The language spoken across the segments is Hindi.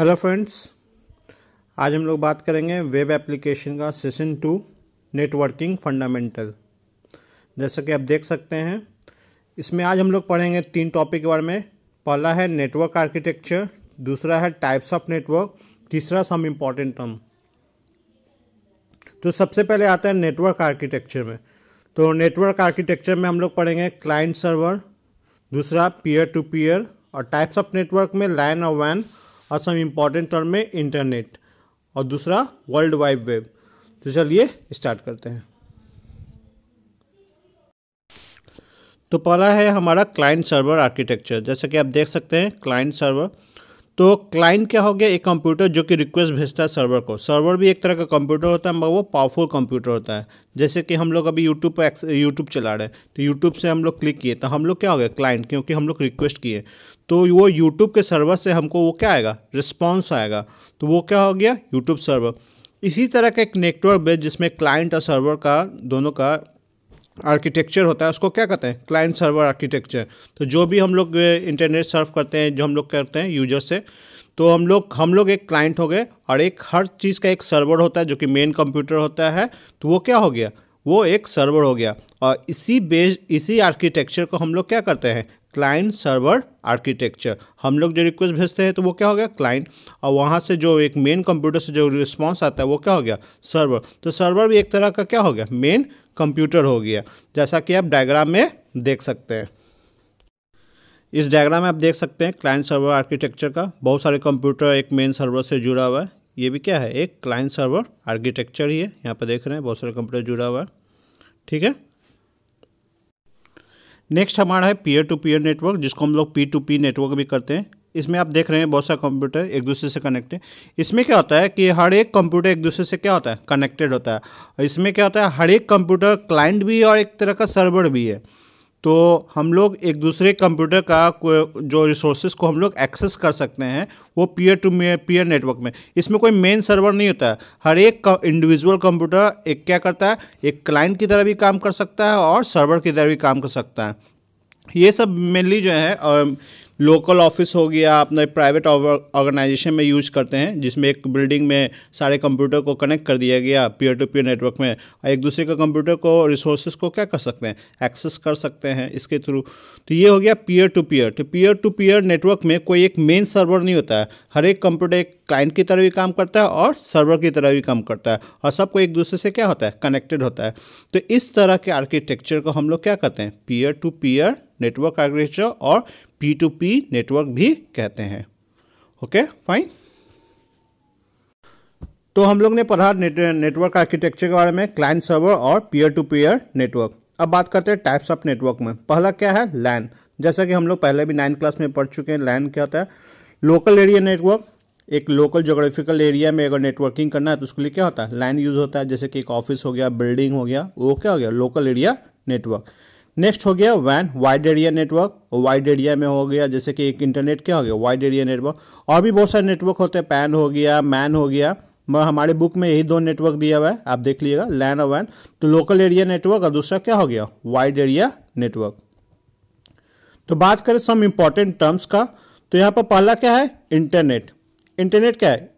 हेलो फ्रेंड्स आज हम लोग बात करेंगे वेब एप्लीकेशन का सेशन टू नेटवर्किंग फंडामेंटल जैसा कि आप देख सकते हैं इसमें आज हम लोग पढ़ेंगे तीन टॉपिक के बारे में पहला है नेटवर्क आर्किटेक्चर दूसरा है टाइप्स ऑफ नेटवर्क तीसरा सम इम्पॉर्टेंट टर्म तो सबसे पहले आता है नेटवर्क आर्किटेक्चर में तो नेटवर्क आर्किटेक्चर में हम लोग पढ़ेंगे क्लाइंट सर्वर दूसरा पीयर टू पीयर और टाइप्स ऑफ नेटवर्क में लाइन और वैन और सम इम्पॉर्टेंट टर्म में इंटरनेट और दूसरा वर्ल्ड वाइड वेब तो चलिए स्टार्ट करते हैं तो पहला है हमारा क्लाइंट सर्वर आर्किटेक्चर जैसा कि आप देख सकते हैं क्लाइंट सर्वर तो क्लाइंट क्या हो गया एक कंप्यूटर जो कि रिक्वेस्ट भेजता है सर्वर को सर्वर भी एक तरह का कंप्यूटर होता है मगर वो पावरफुल कंप्यूटर होता है जैसे कि हम लोग अभी यूट्यूब पर यूट्यूब चला रहे हैं तो यूट्यूब से हम लोग क्लिक किए तो हम लोग क्या हो गया क्लाइंट क्योंकि हम लोग रिक्वेस्ट किए तो वो यूट्यूब के सर्वर से हमको वो क्या आएगा रिस्पॉन्स आएगा तो वो क्या हो गया यूट्यूब सर्वर इसी तरह का एक नेटवर्क बेस जिसमें क्लाइंट और सर्वर का दोनों का आर्किटेक्चर होता है उसको क्या कहते हैं क्लाइंट सर्वर आर्किटेक्चर तो जो भी हम लोग इंटरनेट सर्व करते हैं जो हम लोग करते हैं यूजर से तो हम लोग हम लोग एक क्लाइंट हो गए और एक हर चीज़ का एक सर्वर होता है जो कि मेन कंप्यूटर होता है तो वो क्या हो गया वो एक सर्वर हो गया और इसी बेस इसी आर्किटेक्चर को हम लोग क्या करते हैं क्लाइंट सर्वर आर्किटेक्चर हम लोग जो रिक्वेस्ट भेजते हैं तो वो क्या हो गया क्लाइंट और वहाँ से जो एक मेन कंप्यूटर से जो रिस्पॉन्स आता है वो क्या हो गया सर्वर तो सर्वर भी एक तरह का क्या हो गया मेन कंप्यूटर हो गया जैसा कि आप डायग्राम में देख सकते हैं इस डायग्राम में आप देख सकते हैं क्लाइंट सर्वर आर्किटेक्चर का बहुत सारे कंप्यूटर एक मेन सर्वर से जुड़ा हुआ है ये भी क्या है एक क्लाइंट सर्वर आर्किटेक्चर ही है यहाँ पर देख रहे हैं बहुत सारे कंप्यूटर जुड़ा हुआ है ठीक है नेक्स्ट हमारा है पीयर टू पीयर नेटवर्क जिसको हम लोग पी टू पी नेटवर्क भी करते हैं इसमें आप देख रहे हैं बहुत सारे कंप्यूटर एक दूसरे से कनेक्ट इसमें क्या होता है कि हर एक कंप्यूटर एक दूसरे से क्या होता है कनेक्टेड होता है और इसमें क्या होता है हर एक कंप्यूटर क्लाइंट भी है और एक तरह का सर्वर भी है तो हम लोग एक दूसरे कंप्यूटर का जो रिसोर्सेज को हम लोग एक्सेस कर सकते हैं वो पीयर टू पीयर नेटवर्क में इसमें कोई मेन सर्वर नहीं होता है हर एक इंडिविजुअल कंप्यूटर एक क्या करता है एक क्लाइंट की तरह भी काम कर सकता है और सर्वर की तरह भी काम कर सकता है ये सब मेनली जो है लोकल ऑफिस हो गया अपने प्राइवेट ऑर्गेनाइजेशन में यूज करते हैं जिसमें एक बिल्डिंग में सारे कंप्यूटर को कनेक्ट कर दिया गया पीयर टू पीयर नेटवर्क में और एक दूसरे के कंप्यूटर को रिसोर्सेज को क्या कर सकते हैं एक्सेस कर सकते हैं इसके थ्रू तो ये हो गया पीयर टू पीयर तो पीयर टू पीयर नेटवर्क में कोई एक मेन सर्वर नहीं होता है हर एक कंप्यूटर एक क्लाइंट की तरह भी काम करता है और सर्वर की तरह भी काम करता है और सबको एक दूसरे से क्या होता है कनेक्टेड होता है तो इस तरह के आर्किटेक्चर को हम लोग क्या कहते हैं peer to peer network architecture और पी टू पी नेटवर्क भी कहते हैं ओके फाइन तो हम लोग ने पढ़ा नेटवर्क आर्किटेक्चर के बारे में क्लाइंट सर्वर और पीयर टू पीयर नेटवर्क अब बात करते हैं टाइप्स ऑफ नेटवर्क में पहला क्या है लैन जैसा कि हम लोग पहले भी नाइन्थ क्लास में पढ़ चुके हैं लैन क्या होता है लोकल एरिया नेटवर्क एक लोकल जोग्राफिकल एरिया में अगर नेटवर्किंग करना है तो उसके लिए क्या होता है लैन यूज़ होता है जैसे कि एक ऑफिस हो गया बिल्डिंग हो गया वो क्या हो गया लोकल एरिया नेटवर्क नेक्स्ट हो गया वैन wide area network wide area में हो गया जैसे कि एक इंटरनेट क्या हो गया वाइड एरिया नेटवर्क और भी बहुत सारे नेटवर्क होते हैं पैन हो गया मैन हो गया हमारे बुक में यही दो नेटवर्क दिया हुआ है आप देख लीजिएगा लैन और वैन तो लोकल एरिया नेटवर्क और दूसरा क्या हो गया वाइड एरिया नेटवर्क तो बात करें सम इम्पॉर्टेंट टर्म्स का तो यहाँ पर पहला क्या है इंटरनेट इंटरनेट क्या है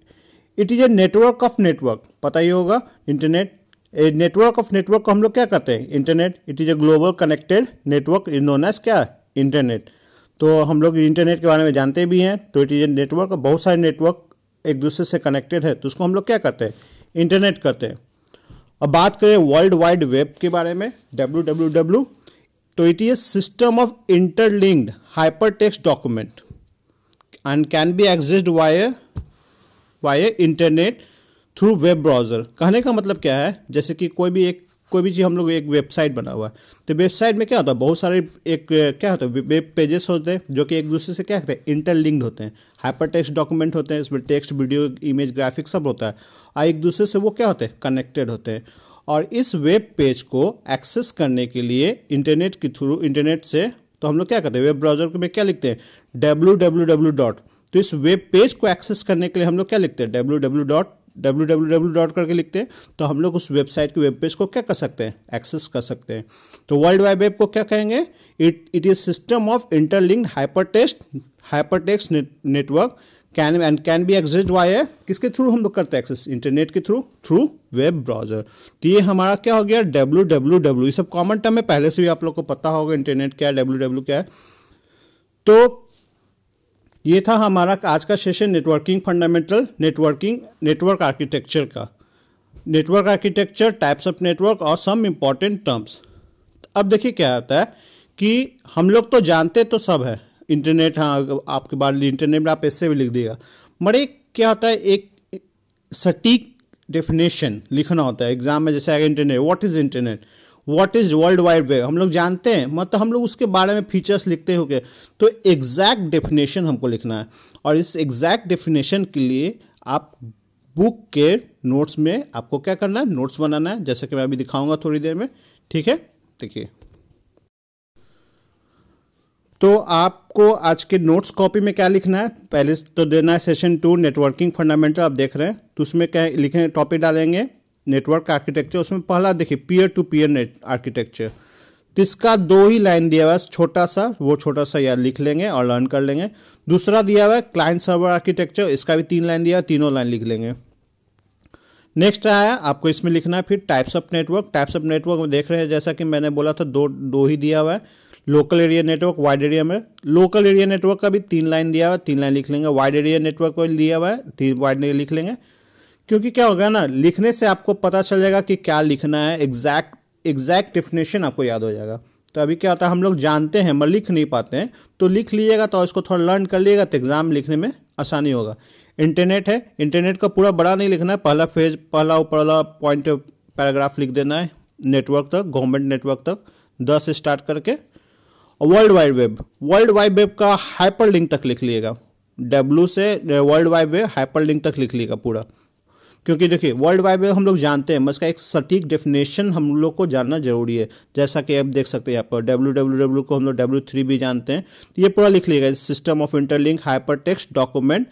it is a network of network पता ही होगा इंटरनेट नेटवर्क ऑफ नेटवर्क को हम लोग क्या कहते हैं internet it is a global connected network is known as क्या इंटरनेट तो हम लोग इंटरनेट के बारे में जानते भी हैं तो इट इज़ ए नेटवर्क बहुत सारे नेटवर्क एक दूसरे से कनेक्टेड है तो उसको हम लोग क्या करते हैं इंटरनेट करते हैं अब बात करें वर्ल्ड वाइड वेब के बारे में डब्ल्यू डब्ल्यू डब्ल्यू तो it is system of interlinked hyper text document and can be exist via via internet through web browser कहने का मतलब क्या है जैसे कि कोई भी एक कोई भी चीज़ हम लोग एक वेबसाइट बना हुआ है तो वेबसाइट में क्या होता है बहुत सारे एक क्या होता है वेब पेजेस होते हैं जो कि एक दूसरे से क्या कहते हैं इंटरलिंक्ड होते हैं हाइपर टेक्स्ट डॉक्यूमेंट होते हैं इसमें टेक्स्ट वीडियो इमेज ग्राफिक्स सब होता है और एक दूसरे से वो क्या होते हैं कनेक्टेड होते हैं और इस वेब पेज को एक्सेस करने के लिए इंटरनेट के थ्रू इंटरनेट से तो हम लोग क्या करते हैं वेब ब्राउजर में क्या लिखते हैं डब्ल्यू डब्ल्यू डब्ल्यू डॉट तो इस वेब पेज को एक्सेस करने के लिए हम लोग क्या लिखते हैं W W dot W W W dot करके लिखते हैं तो हम लोग उस वेबसाइट के वेब पेज को क्या कर सकते हैं एक्सेस कर सकते हैं तो वर्ल्ड वाइड वेब को क्या कहेंगे it it is system of interlinked hyper test hyper text network can and can be access via है किसके थ्रू हम लोग करते हैं एक्सेस इंटरनेट के थ्रू थ्रू वेब ब्राउजर तो ये हमारा क्या हो गया डब्ल्यू डब्ल्यू डब्ल्यू ये सब कॉमन टर्म है पहले से भी आप लोग को पता होगा इंटरनेट क्या है डब्ल्यू डब्ल्यू क्या है तो ये था हमारा आज का session networking fundamental networking network architecture का network architecture types of network और सम इम्पॉर्टेंट टर्म्स अब देखिए क्या होता है कि हम लोग तो जानते तो सब है इंटरनेट हाँ आपके बाद इंटरनेट में आप इससे भी लिख दिएगा मगर क्या होता है एक सटीक डेफिनेशन लिखना होता है एग्जाम में जैसे आएगा internet what is internet what is world wide web हम लोग जानते हैं मतलब हम लोग उसके बारे में फीचर्स लिखते हो तो एग्जैक्ट डेफिनेशन हमको लिखना है और इस एग्जैक्ट डेफिनेशन के लिए आप बुक के नोट्स में आपको क्या करना है नोट्स बनाना है जैसे कि मैं अभी दिखाऊंगा थोड़ी देर में ठीक है देखिए तो आपको आज के नोट्स कॉपी में क्या लिखना है पहले तो देना है सेशन टू नेटवर्किंग फंडामेंटल आप देख रहे हैं तो उसमें क्या लिखे टॉपिक डालेंगे नेटवर्क आर्किटेक्चर उसमें पहला देखिए peer to peer net architecture इसका दो ही लाइन दिया हुआ है छोटा सा वो छोटा सा या लिख लेंगे और लर्न कर लेंगे दूसरा दिया हुआ है क्लाइंट सर्वर आर्किटेक्चर इसका भी तीन लाइन दिया है तीनों लाइन लिख लेंगे नेक्स्ट आया आपको इसमें लिखना है फिर types of network types of network में देख रहे हैं जैसा कि मैंने बोला था दो दो ही दिया हुआ है local area network wide area में लोकल एरिया नेटवर्क का भी तीन लाइन दिया हुआ है तीन लाइन लिख लेंगे वाइड एरिया नेटवर्क को दिया हुआ है तीन वाइड लिख लेंगे क्योंकि क्या होगा ना लिखने से आपको पता चल जाएगा कि क्या लिखना है एग्जैक्ट एग्जैक्ट डिफिनेशन आपको याद हो जाएगा तो अभी क्या होता है हम लोग जानते हैं मगर लिख नहीं पाते हैं तो लिख लीजिएगा तो इसको थोड़ा लर्न कर लीजिएगा तो एग्ज़ाम लिखने में आसानी होगा इंटरनेट है इंटरनेट का पूरा बड़ा नहीं लिखना है पहला फेज पहला वाला पॉइंट पैराग्राफ लिख देना है नेटवर्क तक गवर्नमेंट नेटवर्क तक दस स्टार्ट करके world wide web world wide web का हाइपर लिंक तक लिख लीजिएगा डब्ल्यू से world wide web hyper link तक लिख लीजिएगा पूरा क्योंकि देखिए वर्ल्ड वाइड वेब हम लोग जानते हैं बस का एक सटीक डेफिनेशन हम लोग को जानना जरूरी है जैसा कि आप देख सकते हैं यहाँ पर डब्ल्यू डब्ल्यू डब्ल्यू को हम लोग डब्ल्यू थ्री भी जानते हैं तो ये पूरा लिख गया system of interlink hyper text document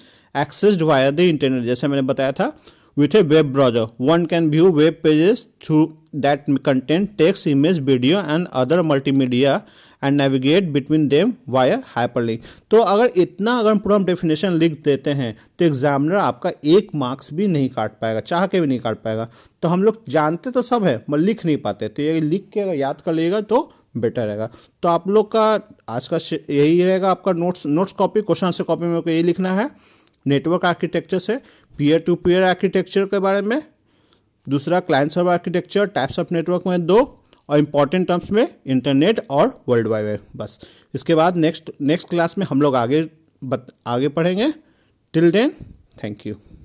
accessed via the internet जैसे मैंने बताया था with a web browser. One can view web pages through that contain text, image, video and other multimedia and navigate between them via link तो अगर इतना अगर पूरा हम डेफिनेशन लिख देते हैं तो एग्जामिनर आपका एक मार्क्स भी नहीं काट पाएगा चाह के भी नहीं काट पाएगा तो हम लोग जानते तो सब है मगर लिख नहीं पाते तो ये लिख के अगर याद कर लेगा तो बेटर रहेगा तो आप लोग का आज का यही रहेगा आपका नोट्स नोट्स कॉपी क्वेश्चन से कॉपी में यही लिखना है नेटवर्क आर्किटेक्चर से पीयर टू पीयर आर्किटेक्चर के बारे में दूसरा client server architecture types of network में दो और इम्पॉर्टेंट टर्म्स में इंटरनेट और वर्ल्ड वाइड वेब बस इसके बाद नेक्स्ट नेक्स्ट क्लास में हम लोग आगे बत, आगे पढ़ेंगे टिल देन थैंक यू